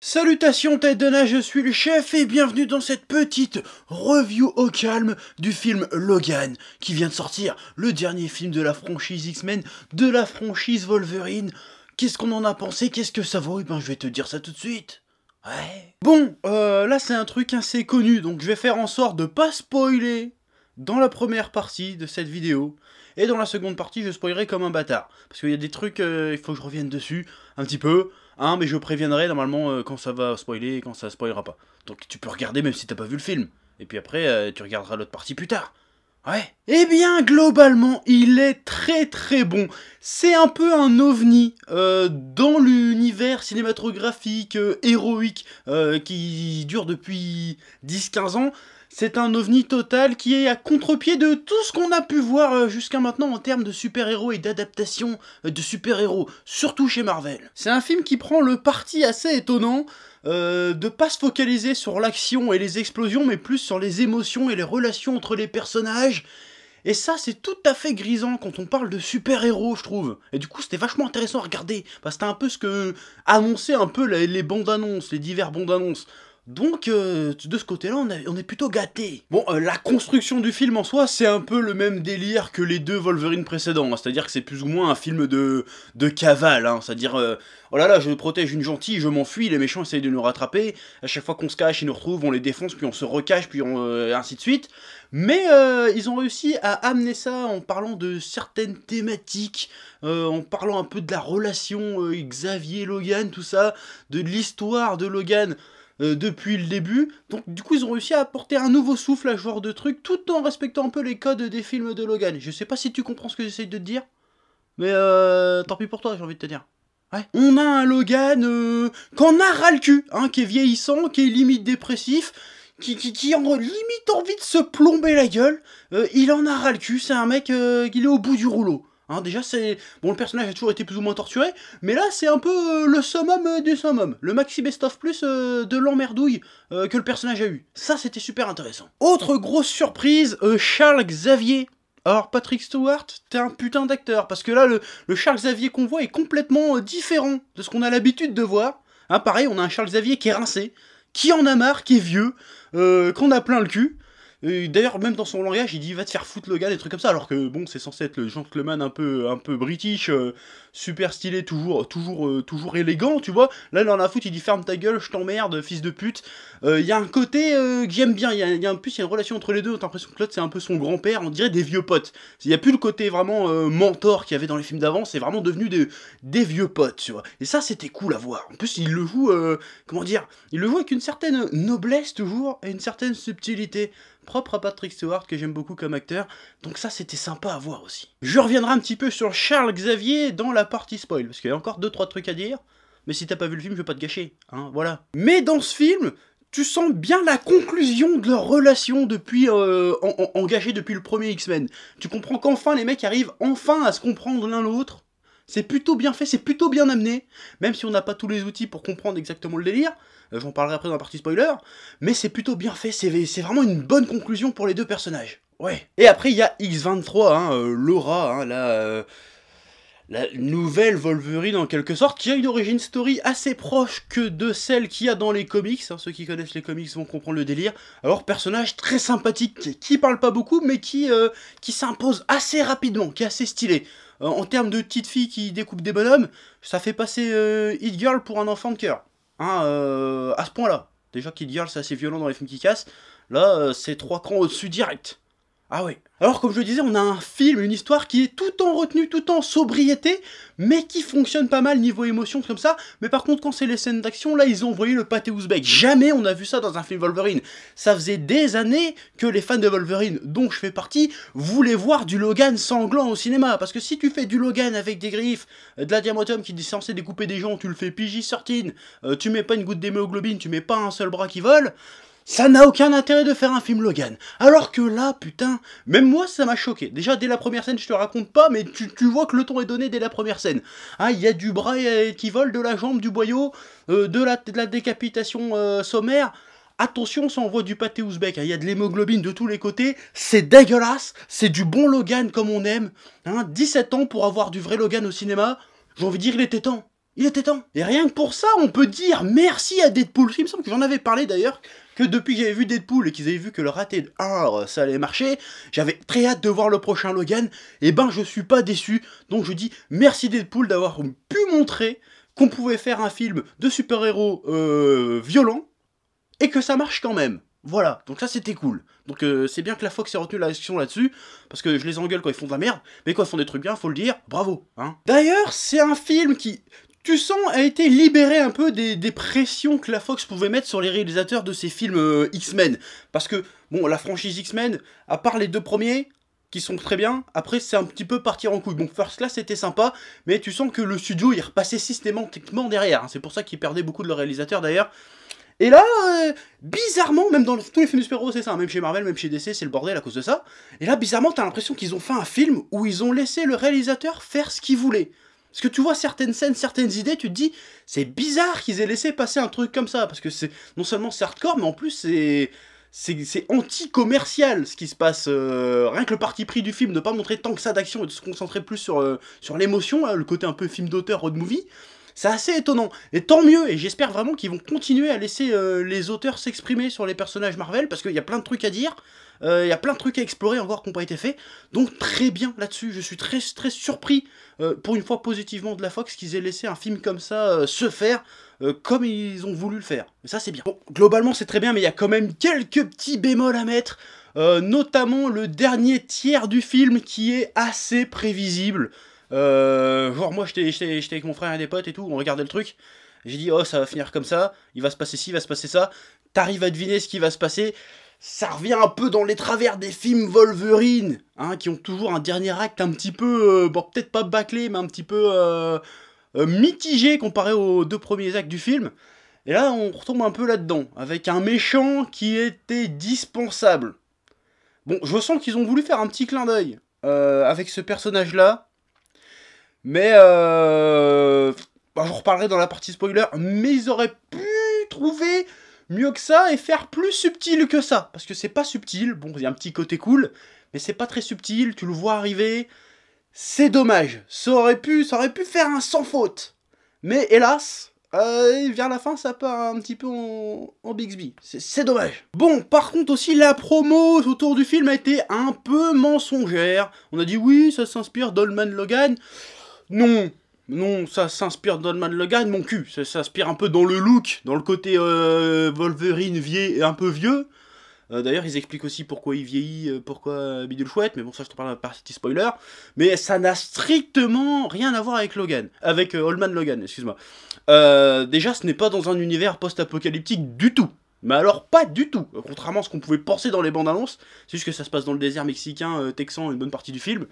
Salutations tête de je suis le chef et bienvenue dans cette petite review au calme du film Logan qui vient de sortir, le dernier film de la franchise X-Men, de la franchise Wolverine. Qu'est-ce qu'on en a pensé Qu'est-ce que ça vaut Et eh ben je vais te dire ça tout de suite. Ouais. Bon, euh, là c'est un truc assez connu, donc je vais faire en sorte de pas spoiler dans la première partie de cette vidéo. Et dans la seconde partie, je spoilerai comme un bâtard. Parce qu'il y a des trucs, euh, il faut que je revienne dessus un petit peu. Hein, mais je préviendrai normalement euh, quand ça va spoiler et quand ça spoilera pas. Donc tu peux regarder même si t'as pas vu le film. Et puis après, euh, tu regarderas l'autre partie plus tard. Ouais. Eh bien, globalement, il est très très bon. C'est un peu un ovni euh, dans l'univers cinématographique, héroïque, qui dure depuis 10-15 ans. C'est un ovni total qui est à contre-pied de tout ce qu'on a pu voir euh, jusqu'à maintenant en termes de super-héros et d'adaptation euh, de super-héros, surtout chez Marvel. C'est un film qui prend le parti assez étonnant euh, de pas se focaliser sur l'action et les explosions, mais plus sur les émotions et les relations entre les personnages. Et ça, c'est tout à fait grisant quand on parle de super-héros, je trouve. Et du coup, c'était vachement intéressant à regarder, parce que c'était un peu ce que annonçaient un peu les, bandes annonces, les divers bandes annonces. Donc euh, de ce côté-là, on, est plutôt gâté. Bon, euh, la construction du film en soi, c'est un peu le même délire que les deux Wolverine précédents. Hein. c'est-à-dire que c'est plus ou moins un film de, cavale. Hein. c'est-à-dire, euh, oh là là, je protège une gentille, je m'enfuis, les méchants essayent de nous rattraper. À chaque fois qu'on se cache, ils nous retrouvent, on les défonce, puis on se recache, puis on, ainsi de suite. Mais ils ont réussi à amener ça en parlant de certaines thématiques, en parlant un peu de la relation Xavier-Logan, tout ça, de l'histoire de Logan. Euh, depuis le début. Donc du coup ils ont réussi à apporter un nouveau souffle à ce genre de truc tout en respectant un peu les codes des films de Logan. Je sais pas si tu comprends ce que j'essaye de te dire, mais euh, tant pis pour toi j'ai envie de te dire. Ouais. On a un Logan euh, qui en a ras le cul, hein, qui est vieillissant, qui est limite dépressif, qui, qui, qui en limite envie de se plomber la gueule. il en a ras le cul, c'est un mec qui est au bout du rouleau. Hein, déjà, c'est. Bon, le personnage a toujours été plus ou moins torturé, mais là, c'est un peu euh, le summum euh, du summum, le maxi best-of plus euh, de l'emmerdouille que le personnage a eu. Ça, c'était super intéressant. Autre grosse surprise, Charles Xavier. Alors, Patrick Stewart, t'es un putain d'acteur, parce que là, le, Charles Xavier qu'on voit est complètement différent de ce qu'on a l'habitude de voir. Hein, pareil, on a un Charles Xavier qui est rincé, qui en a marre, qui est vieux, qu'on a plein le cul. D'ailleurs, même dans son langage, il dit va te faire foutre le gars, des trucs comme ça. Alors que bon, c'est censé être le gentleman un peu, un peu british, euh, super stylé, toujours, toujours, euh, toujours élégant, tu vois. Là, dans la a il dit ferme ta gueule, je t'emmerde, fils de pute. Euh, il y a un côté que j'aime bien. Il y, a, un plus, il y a une relation entre les deux. T'as l'impression que Claude, c'est un peu son grand-père, on dirait des vieux potes. Il n'y a plus le côté vraiment mentor qu'il y avait dans les films d'avant. C'est vraiment devenu des, des vieux potes, tu vois. Et ça, c'était cool à voir. En plus, il le joue, comment dire, il le joue avec une certaine noblesse toujours et une certaine subtilité propre à Patrick Stewart que j'aime beaucoup comme acteur, donc ça c'était sympa à voir aussi. Je reviendrai un petit peu sur Charles Xavier dans la partie spoil, parce qu'il y a encore 2-3 trucs à dire, mais si t'as pas vu le film, je vais pas te gâcher, hein, voilà. Mais dans ce film, tu sens bien la conclusion de leur relation depuis euh, engagée depuis le premier X-Men. Tu comprends qu'enfin les mecs arrivent enfin à se comprendre l'un l'autre. C'est plutôt bien fait, c'est plutôt bien amené, même si on n'a pas tous les outils pour comprendre exactement le délire j'en euh, parlerai après dans la partie spoiler, mais c'est plutôt bien fait, c'est vraiment une bonne conclusion pour les deux personnages. Ouais. Et après, il y a X-23, hein, euh, Laura, hein, euh, la, nouvelle Wolverine en quelque sorte, qui a une origin story assez proche que de celle qu'il y a dans les comics. Hein. ceux qui connaissent les comics vont comprendre le délire. Alors, personnage très sympathique, qui parle pas beaucoup, mais qui, qui s'impose assez rapidement, qui est assez stylé. en termes de petite fille qui découpe des bonhommes, ça fait passer Hit Girl pour un enfant de cœur hein, euh, à ce point-là. Déjà, Kid Girl, ah, c'est assez violent dans les films qui cassent. Là, euh, c'est trois crans au-dessus direct. Ah oui. Alors comme je le disais, on a un film, une histoire qui est tout en retenue, tout en sobriété, mais qui fonctionne pas mal niveau émotion comme ça. Mais par contre, quand c'est les scènes d'action, là, ils ont envoyé le pâté ouzbek. Jamais on a vu ça dans un film Wolverine. Ça faisait des années que les fans de Wolverine, dont je fais partie, voulaient voir du Logan sanglant au cinéma. Parce que si tu fais du Logan avec des griffes, euh, de la diamantium qui est censé découper des gens, tu le fais PJ-13, euh, tu mets pas une goutte d'hémoglobine, tu mets pas un seul bras qui vole... Ça n'a aucun intérêt de faire un film Logan. Alors que là, putain, même moi, ça m'a choqué. Déjà, dès la première scène, je te raconte pas, mais tu, vois que le ton est donné dès la première scène. Ah, il y a du bras euh, qui vole, de la jambe, du boyau, euh, de, la, décapitation euh, sommaire. Attention, ça envoie du pâté ouzbek. Ah, il y a de l'hémoglobine de tous les côtés. C'est dégueulasse. C'est du bon Logan comme on aime. 17 hein, ans pour avoir du vrai Logan au cinéma. J'ai envie de dire, qu'il était temps. Il était temps. Et rien que pour ça, on peut dire merci à Deadpool. Il me semble que j'en avais parlé d'ailleurs, que depuis que j'avais vu Deadpool et qu'ils avaient vu que le raté de 1, euh, ça allait marcher, j'avais très hâte de voir le prochain Logan. Et eh ben, je suis pas déçu. Donc je dis merci Deadpool d'avoir pu montrer qu'on pouvait faire un film de super-héros euh, violent et que ça marche quand même. Voilà, donc ça c'était cool. Donc euh, c'est bien que la Fox ait retenu la discussion là-dessus, parce que je les engueule quand ils font de la merde, mais quand ils font des trucs bien, faut le dire, bravo. Hein. D'ailleurs, c'est un film qui, tu sens a été libéré un peu des, pressions que la Fox pouvait mettre sur les réalisateurs de ses films euh, X-Men. Parce que, bon, la franchise X-Men, à part les deux premiers, qui sont très bien, après c'est un petit peu partir en couille. Bon, First Class c'était sympa, mais tu sens que le studio il repassait systématiquement derrière. Hein. C'est pour ça qu'il perdait beaucoup de leurs réalisateurs d'ailleurs. Et là, euh, bizarrement, même dans tous les films de super c'est ça, hein. même chez Marvel, même chez DC, c'est le bordel à cause de ça. Et là, bizarrement, t'as l'impression qu'ils ont fait un film où ils ont laissé le réalisateur faire ce qu'il voulait. Parce que tu vois certaines scènes, certaines idées, tu te dis, c'est bizarre qu'ils aient laissé passer un truc comme ça, parce que c'est non seulement c'est hardcore, mais en plus c'est c'est anti-commercial ce qui se passe. Euh, rien que le parti pris du film de pas montrer tant que ça d'action et de se concentrer plus sur, euh, sur l'émotion, hein, le côté un peu film d'auteur, road movie, c'est assez étonnant. Et tant mieux, et j'espère vraiment qu'ils vont continuer à laisser euh, les auteurs s'exprimer sur les personnages Marvel, parce qu'il y a plein de trucs à dire. Il euh, y a plein de trucs à explorer encore qui n'ont pas été faits. Donc très bien là-dessus. Je suis très très surpris, euh, pour une fois positivement, de la Fox qu'ils aient laissé un film comme ça euh, se faire comme ils ont voulu le faire. ça c'est bien. Bon, globalement c'est très bien, mais il y a quand même quelques petits bémols à mettre. notamment le dernier tiers du film qui est assez prévisible. genre moi j'étais avec mon frère et des potes et tout, on regardait le truc. J'ai dit oh ça va finir comme ça, il va se passer ci, il va se passer ça. T'arrives à deviner ce qui va se passer ça revient un peu dans les travers des films Wolverine, hein, qui ont toujours un dernier acte un petit peu, euh, bon peut-être pas bâclé, mais un petit peu euh, euh, mitigé comparé aux deux premiers actes du film. Et là, on retombe un peu là-dedans, avec un méchant qui était dispensable. Bon, je sens qu'ils ont voulu faire un petit clin d'œil avec ce personnage-là, mais je bah, je reparlerai dans la partie spoiler, mais ils auraient pu trouver mieux que ça et faire plus subtil que ça. Parce que c'est pas subtil, bon, il y a un petit côté cool, mais c'est pas très subtil, tu le vois arriver. C'est dommage, ça aurait pu, ça aurait pu faire un sans faute. Mais hélas, euh, vers la fin, ça part un petit peu en, Bixby. C'est dommage. Bon, par contre aussi, la promo autour du film a été un peu mensongère. On a dit oui, ça s'inspire d'Olman Logan. Non, non, ça s'inspire d'Oldman Logan, mon cul. Ça s'inspire un peu dans le look, dans le côté euh, Wolverine Wolverine vieil, un peu vieux. Euh, d'ailleurs, ils expliquent aussi pourquoi il vieillit, euh, pourquoi Bidule Chouette, mais bon, ça je te parle par petit spoiler. Mais ça n'a strictement rien à voir avec Logan, avec euh, Oldman Logan, excuse-moi. déjà, ce n'est pas dans un univers post-apocalyptique du tout. Mais alors pas du tout, contrairement à ce qu'on pouvait penser dans les bandes annonces, c'est juste que ça se passe dans le désert mexicain, texan, une bonne partie du film.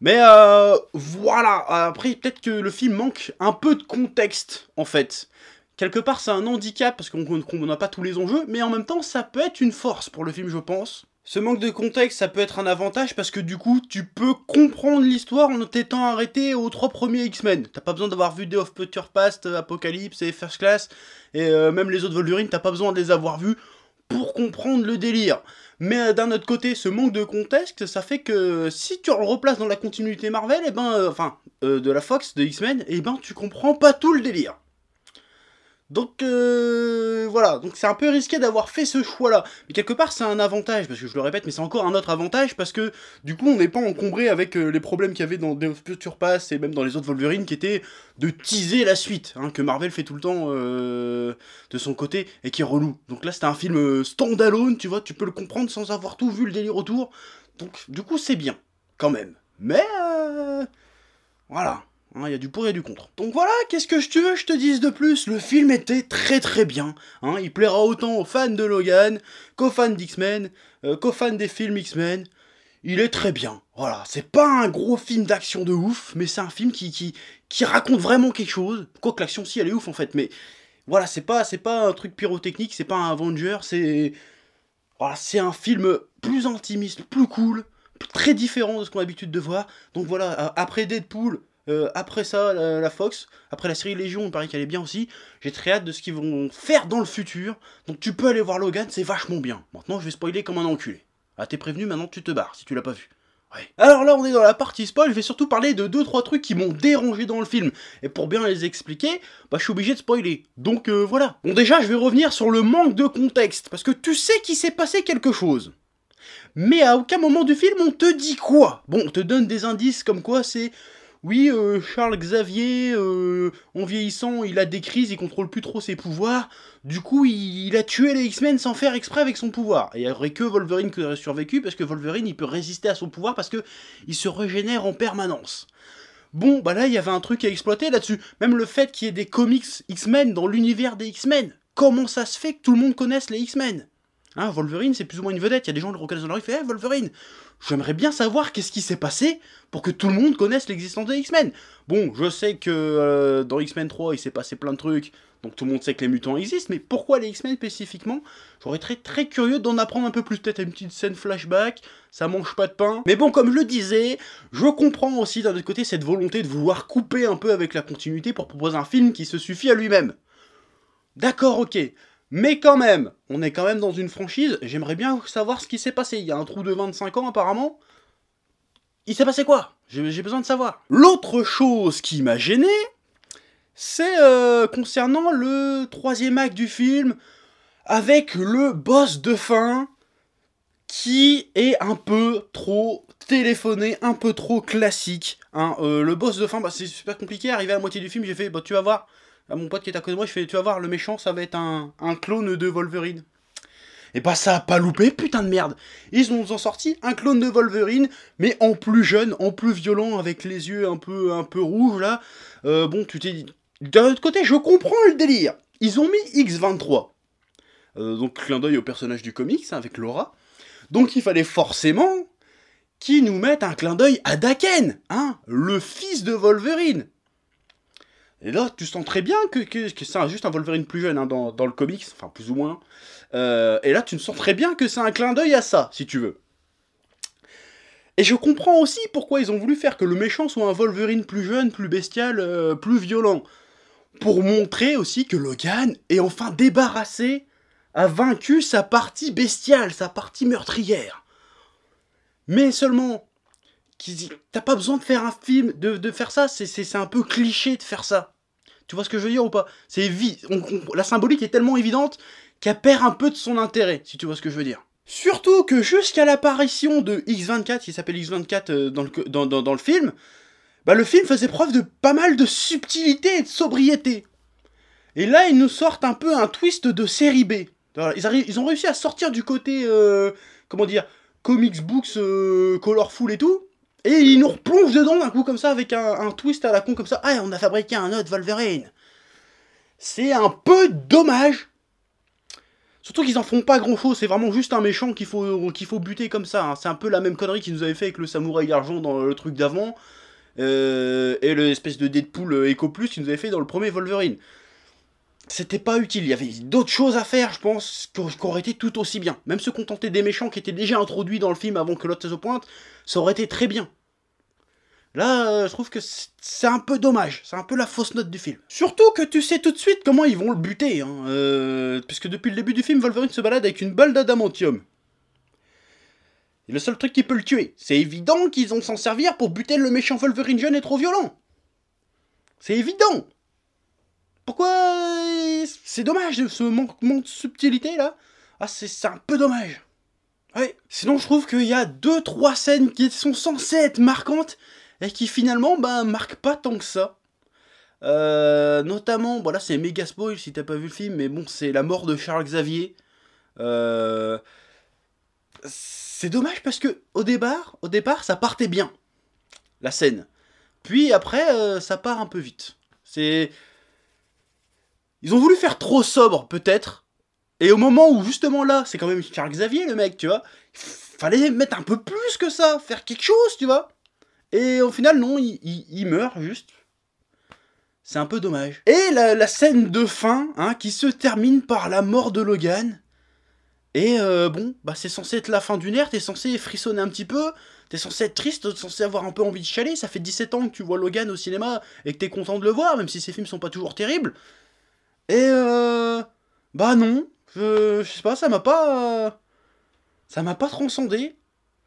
Mais euh, voilà, après peut-être que le film manque un peu de contexte en fait. Quelque part c'est un handicap parce qu'on n'a pas tous les enjeux, mais en même temps ça peut être une force pour le film je pense. Ce manque de contexte ça peut être un avantage parce que du coup tu peux comprendre l'histoire en t'étant arrêté aux trois premiers X-Men. T'as pas besoin d'avoir vu Day of Future Past, euh, Apocalypse et First Class, et euh, même les autres Wolverine, t'as pas besoin de les avoir vus pour comprendre le délire. Mais euh, d'un autre côté, ce manque de contexte, ça fait que si tu le replaces dans la continuité Marvel, et eh ben, euh, enfin, euh, de la Fox, de X-Men, et eh ben, tu comprends pas tout le délire. Donc euh, voilà, donc c'est un peu risqué d'avoir fait ce choix-là. Mais quelque part, c'est un avantage, parce que je le répète, mais c'est encore un autre avantage, parce que du coup, on n'est pas encombré avec euh, les problèmes qu'il y avait dans The Future Pass et même dans les autres Wolverine, qui étaient de teaser la suite, hein, que Marvel fait tout le temps euh, de son côté, et qui est relou. Donc là, c'était un film standalone, tu vois, tu peux le comprendre sans avoir tout vu le délire autour. Donc du coup, c'est bien, quand même. Mais... voilà. Hein, il y a du pour et du contre. Donc voilà, qu'est-ce que je veux je te dise de plus Le film était très très bien. Hein. il plaira autant aux fans de Logan qu'aux fans d'X-Men, euh, qu'aux fans des films X-Men. Il est très bien. Voilà, c'est pas un gros film d'action de ouf, mais c'est un film qui, qui, raconte vraiment quelque chose. Quoique l'action, si, elle est ouf en fait, mais voilà, c'est pas, c'est pas un truc pyrotechnique, c'est pas un Avenger, c'est. Voilà, c'est un film plus intimiste, plus cool, très différent de ce qu'on a l'habitude de voir. Donc voilà, après Deadpool, euh, après ça, la, Fox, après la série Légion, on paraît qu'elle est bien aussi. J'ai très hâte de ce qu'ils vont faire dans le futur. Donc tu peux aller voir Logan, c'est vachement bien. Maintenant, je vais spoiler comme un enculé. Ah, t'es prévenu, maintenant tu te barres si tu l'as pas vu. Ouais. Alors là, on est dans la partie spoil, je vais surtout parler de 2-3 trucs qui m'ont dérangé dans le film. Et pour bien les expliquer, bah, je suis obligé de spoiler. Donc euh, voilà. Bon, déjà, je vais revenir sur le manque de contexte, parce que tu sais qu'il s'est passé quelque chose. Mais à aucun moment du film, on te dit quoi Bon, on te donne des indices comme quoi c'est oui, euh, Charles Xavier, euh, en vieillissant, il a des crises, il contrôle plus trop ses pouvoirs. Du coup, il, a tué les X-Men sans faire exprès avec son pouvoir. Et il n'y aurait que Wolverine qui aurait survécu, parce que Wolverine, il peut résister à son pouvoir, parce que il se régénère en permanence. Bon, bah là, il y avait un truc à exploiter là-dessus. Même le fait qu'il y ait des comics X-Men dans l'univers des X-Men. Comment ça se fait que tout le monde connaisse les X-Men Hein, Wolverine, c'est plus ou moins une vedette. Il y a des gens qui le reconnaissent dans la ils font hey, Wolverine, j'aimerais bien savoir qu'est-ce qui s'est passé pour que tout le monde connaisse l'existence des X-Men. Bon, je sais que euh, dans X-Men 3, il s'est passé plein de trucs, donc tout le monde sait que les mutants existent, mais pourquoi les X-Men spécifiquement J'aurais très très curieux d'en apprendre un peu plus, peut-être une petite scène flashback, ça mange pas de pain. Mais bon, comme je le disais, je comprends aussi d'un autre côté cette volonté de vouloir couper un peu avec la continuité pour proposer un film qui se suffit à lui-même. D'accord, ok. Mais quand même, on est quand même dans une franchise. J'aimerais bien savoir ce qui s'est passé. Il y a un trou de 25 ans apparemment. Il s'est passé quoi J'ai besoin de savoir. L'autre chose qui m'a gêné, c'est euh, concernant le troisième acte du film, avec le boss de fin qui est un peu trop téléphoné, un peu trop classique. Hein. Euh, le boss de fin, bah, c'est super compliqué. Arrivé à la moitié du film, j'ai fait, bah, tu vas voir, ah, mon pote qui est à côté de moi, je fais, tu vas voir, le méchant, ça va être un, clone de Wolverine. Et eh bah ben, ça a pas loupé, putain de merde. Ils ont ont sorti un clone de Wolverine, mais en plus jeune, en plus violent, avec les yeux un peu, un peu rouges là. Euh, bon, tu t'es dit... D'un autre côté, je comprends le délire. Ils ont mis X23. Euh, donc clin d'œil au personnage du comics, hein, avec Laura. Donc il fallait forcément qu'ils nous mettent un clin d'œil à Daken, hein, le fils de Wolverine. Et là, tu sens très bien que, c'est juste un Wolverine plus jeune hein, dans, le comics, enfin plus ou moins. Euh, et là, tu ne sens très bien que c'est un clin d'œil à ça, si tu veux. Et je comprends aussi pourquoi ils ont voulu faire que le méchant soit un Wolverine plus jeune, plus bestial, euh, plus violent. Pour montrer aussi que Logan est enfin débarrassé, a vaincu sa partie bestiale, sa partie meurtrière. Mais seulement, qui t'as pas besoin de faire un film, de, faire ça, c'est un peu cliché de faire ça. Tu vois ce que je veux dire ou pas C'est la symbolique est tellement évidente qu'elle perd un peu de son intérêt, si tu vois ce que je veux dire. Surtout que jusqu'à l'apparition de X24, qui s'appelle X24 euh, dans, le, dans, le film, bah le film faisait preuve de pas mal de subtilité et de sobriété. Et là, ils nous sortent un peu un twist de série B. Ils, ils ont réussi à sortir du côté, euh, comment dire, comics books euh, colorful et tout, et il nous replonge dedans d'un coup comme ça, avec un, twist à la con comme ça. Ah, on a fabriqué un autre Wolverine. C'est un peu dommage. Surtout qu'ils en font pas grand chose, c'est vraiment juste un méchant qu'il faut, qu'il faut buter comme ça. Hein. C'est un peu la même connerie qu'ils nous avaient fait avec le samouraï d'argent dans le truc d'avant. Euh, et l'espèce de Deadpool euh, Eco Plus qu'ils nous avaient fait dans le premier Wolverine. C'était pas utile, il y avait d'autres choses à faire, je pense, qui auraient été tout aussi bien. Même se contenter des méchants qui étaient déjà introduits dans le film avant que l'autre se pointe, ça aurait été très bien. Là, euh, je trouve que c'est un peu dommage, c'est un peu la fausse note du film. Surtout que tu sais tout de suite comment ils vont le buter, hein. euh, puisque depuis le début du film, Wolverine se balade avec une balle d'adamantium. Et le seul truc qui peut le tuer, c'est évident qu'ils vont s'en servir pour buter le méchant Wolverine jeune et trop violent. C'est évident. Pourquoi euh, C'est dommage ce manquement de subtilité là. Ah, c'est un peu dommage. Ouais. Sinon, je trouve qu'il y a deux, trois scènes qui sont censées être marquantes et qui finalement bah, marque pas tant que ça. Euh, notamment, voilà, c'est méga spoil si t'as pas vu le film, mais bon, c'est la mort de Charles Xavier. Euh, c'est dommage parce que au départ, au départ, ça partait bien, la scène. Puis après, euh, ça part un peu vite. C'est, ils ont voulu faire trop sobre peut-être. Et au moment où justement là, c'est quand même Charles Xavier le mec, tu vois, fallait mettre un peu plus que ça, faire quelque chose, tu vois. Et au final, non, il, meurt juste. C'est un peu dommage. Et la, scène de fin, hein, qui se termine par la mort de Logan. Et euh, bon, bah c'est censé être la fin d'une ère, t'es censé frissonner un petit peu, t'es censé être triste, t'es censé avoir un peu envie de chialer, ça fait 17 ans que tu vois Logan au cinéma et que t'es content de le voir, même si ses films sont pas toujours terribles. Et euh, bah non, je, sais pas, ça m'a pas... Euh, ça m'a pas transcendé.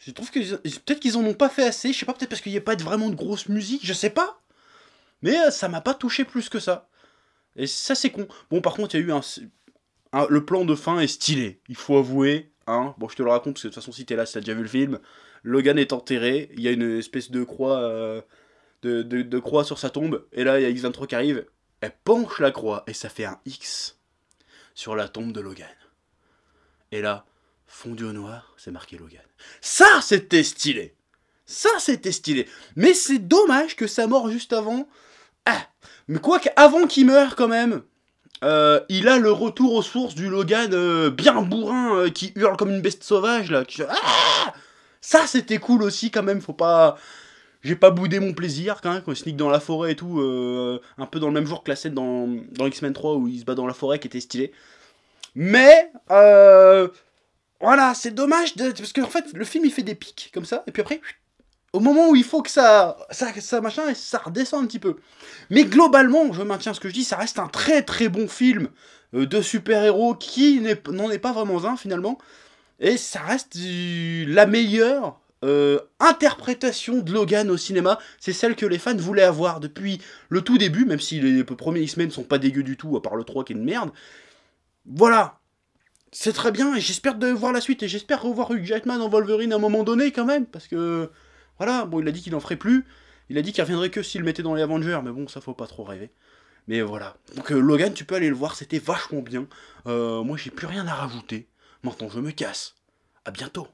Je trouve que peut-être qu'ils en ont pas fait assez, je sais pas, peut-être parce qu'il n'y a pas vraiment de grosse musique, je sais pas. Mais euh, ça m'a pas touché plus que ça. Et ça c'est con. Bon par contre il y a eu un, Le plan de fin est stylé, il faut avouer. Hein. Bon je te le raconte parce que de toute façon si t'es là, si t'as déjà vu le film, Logan est enterré, il y a une espèce de croix, euh, de, de, de, croix sur sa tombe, et là il y a X23 qui arrive, elle penche la croix et ça fait un X sur la tombe de Logan. Et là, Fondu au noir, c'est marqué Logan. Ça, c'était stylé Ça, c'était stylé Mais c'est dommage que ça mort juste avant... Ah Mais quoi qu'avant qu'il meure, quand même euh, il a le retour aux sources du Logan euh, bien bourrin euh, qui hurle comme une bête sauvage là. Ah ça c'était cool aussi quand même, faut pas. J'ai pas boudé mon plaisir quand même, quand il sneak dans la forêt et tout, un peu dans le même jour que la scène dans, dans X-Men 3 où il se bat dans la forêt qui était stylé. Mais voilà, c'est dommage parce que en fait le film il fait des pics comme ça et puis après au moment où il faut que ça, ça, ça machin, ça redescend un petit peu. Mais globalement, je maintiens ce que je dis, ça reste un très très bon film euh, de super-héros qui n'en est, pas vraiment un finalement. Et ça reste la meilleure euh, interprétation de Logan au cinéma. C'est celle que les fans voulaient avoir depuis le tout début, même si les premiers semaines sont pas dégueux du tout, à part le 3 qui est une merde. Voilà, c'est très bien et j'espère de voir la suite et j'espère revoir Hugh Jackman en Wolverine à un moment donné quand même parce que voilà, bon il a dit qu'il n'en ferait plus, il a dit qu'il reviendrait que s'il le mettait dans les Avengers mais bon ça faut pas trop rêver. Mais voilà. Donc euh, Logan, tu peux aller le voir, c'était vachement bien. Euh, moi j'ai plus rien à rajouter. Maintenant je me casse. À bientôt.